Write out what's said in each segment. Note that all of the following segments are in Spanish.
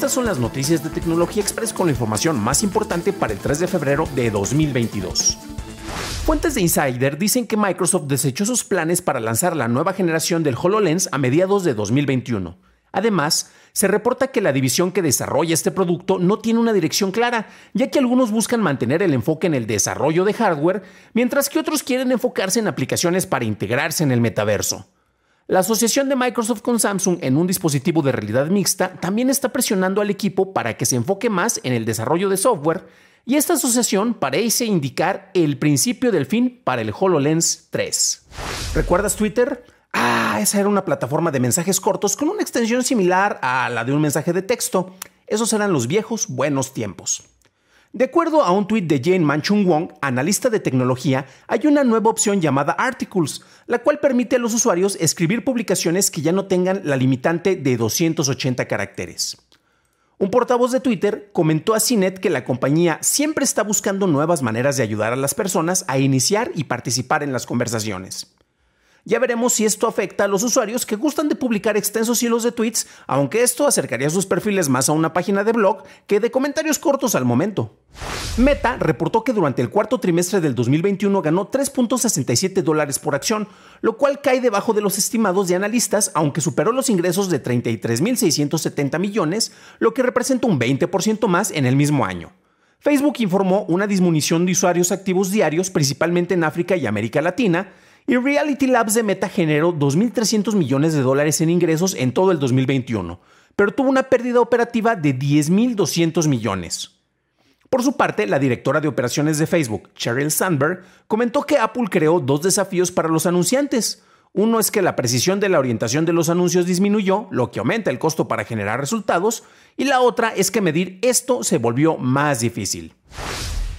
Estas son las noticias de Tecnología Express con la información más importante para el 3 de febrero de 2022. Fuentes de Insider dicen que Microsoft desechó sus planes para lanzar la nueva generación del HoloLens a mediados de 2021. Además, se reporta que la división que desarrolla este producto no tiene una dirección clara, ya que algunos buscan mantener el enfoque en el desarrollo de hardware, mientras que otros quieren enfocarse en aplicaciones para integrarse en el metaverso. La asociación de Microsoft con Samsung en un dispositivo de realidad mixta también está presionando al equipo para que se enfoque más en el desarrollo de software y esta asociación parece indicar el principio del fin para el HoloLens 3. ¿Recuerdas Twitter? Ah, esa era una plataforma de mensajes cortos con una extensión similar a la de un mensaje de texto. Esos eran los viejos buenos tiempos. De acuerdo a un tuit de Jane Manchung Wong, analista de tecnología, hay una nueva opción llamada Articles, la cual permite a los usuarios escribir publicaciones que ya no tengan la limitante de 280 caracteres. Un portavoz de Twitter comentó a CINET que la compañía siempre está buscando nuevas maneras de ayudar a las personas a iniciar y participar en las conversaciones. Ya veremos si esto afecta a los usuarios que gustan de publicar extensos hilos de tweets, aunque esto acercaría sus perfiles más a una página de blog que de comentarios cortos al momento. Meta reportó que durante el cuarto trimestre del 2021 ganó 3.67 dólares por acción, lo cual cae debajo de los estimados de analistas, aunque superó los ingresos de 33.670 millones, lo que representa un 20% más en el mismo año. Facebook informó una disminución de usuarios activos diarios, principalmente en África y América Latina, y Reality Labs de Meta generó 2.300 millones de dólares en ingresos en todo el 2021, pero tuvo una pérdida operativa de 10.200 millones. Por su parte, la directora de operaciones de Facebook, Cheryl Sandberg, comentó que Apple creó dos desafíos para los anunciantes. Uno es que la precisión de la orientación de los anuncios disminuyó, lo que aumenta el costo para generar resultados, y la otra es que medir esto se volvió más difícil.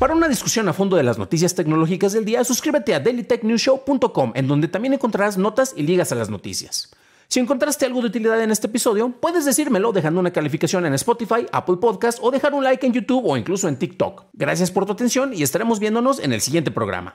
Para una discusión a fondo de las noticias tecnológicas del día, suscríbete a dailytechnewshow.com, en donde también encontrarás notas y ligas a las noticias. Si encontraste algo de utilidad en este episodio, puedes decírmelo dejando una calificación en Spotify, Apple Podcast o dejar un like en YouTube o incluso en TikTok. Gracias por tu atención y estaremos viéndonos en el siguiente programa.